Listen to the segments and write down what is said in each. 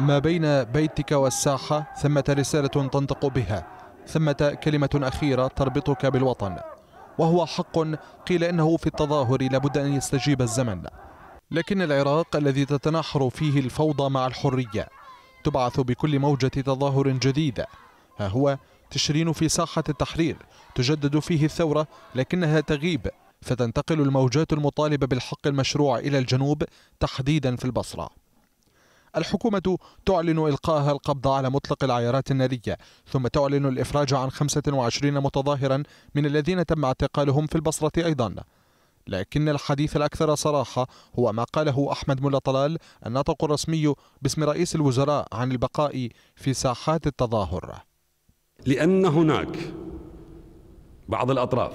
ما بين بيتك والساحة ثمة رسالة تنطق بها ثمة كلمة أخيرة تربطك بالوطن وهو حق قيل إنه في التظاهر لابد أن يستجيب الزمن لكن العراق الذي تتناحر فيه الفوضى مع الحرية تبعث بكل موجة تظاهر جديدة ها هو تشرين في ساحة التحرير تجدد فيه الثورة لكنها تغيب فتنتقل الموجات المطالبة بالحق المشروع إلى الجنوب تحديدا في البصرة الحكومة تعلن إلقائها القبض على مطلق العيارات النارية ثم تعلن الإفراج عن 25 متظاهرا من الذين تم اعتقالهم في البصرة أيضا لكن الحديث الأكثر صراحة هو ما قاله أحمد ملا طلال الناطق الرسمي باسم رئيس الوزراء عن البقاء في ساحات التظاهر لأن هناك بعض الأطراف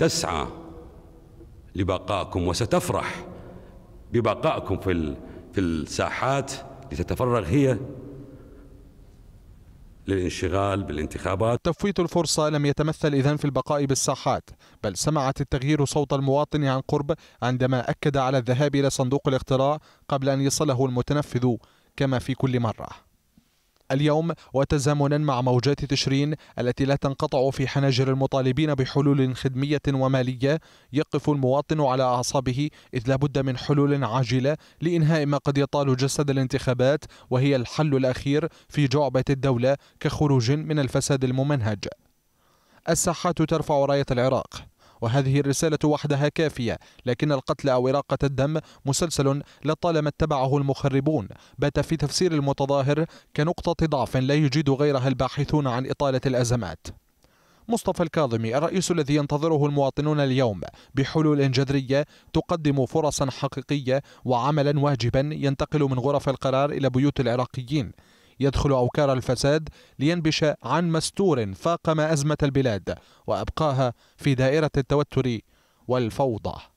تسعى لبقائكم وستفرح ببقائكم في في الساحات لتتفرغ هي للانشغال بالانتخابات تفويت الفرصة لم يتمثل إذن في البقاء بالساحات بل سمعت التغيير صوت المواطن عن قرب عندما أكد على الذهاب إلى صندوق الاقتراع قبل أن يصله المتنفذ كما في كل مرة اليوم وتزامنا مع موجات تشرين التي لا تنقطع في حناجر المطالبين بحلول خدمية ومالية يقف المواطن على أعصابه إذ لا بد من حلول عاجلة لإنهاء ما قد يطال جسد الانتخابات وهي الحل الأخير في جعبة الدولة كخروج من الفساد الممنهج الساحات ترفع راية العراق وهذه الرسالة وحدها كافية لكن القتل أو إراقة الدم مسلسل لطالما اتبعه المخربون بات في تفسير المتظاهر كنقطة ضعف لا يجيد غيرها الباحثون عن إطالة الأزمات مصطفى الكاظمي الرئيس الذي ينتظره المواطنون اليوم بحلول جذرية تقدم فرصا حقيقية وعملا واجبا ينتقل من غرف القرار إلى بيوت العراقيين يدخل أوكار الفساد لينبش عن مستور فاقم أزمة البلاد وأبقاها في دائرة التوتر والفوضى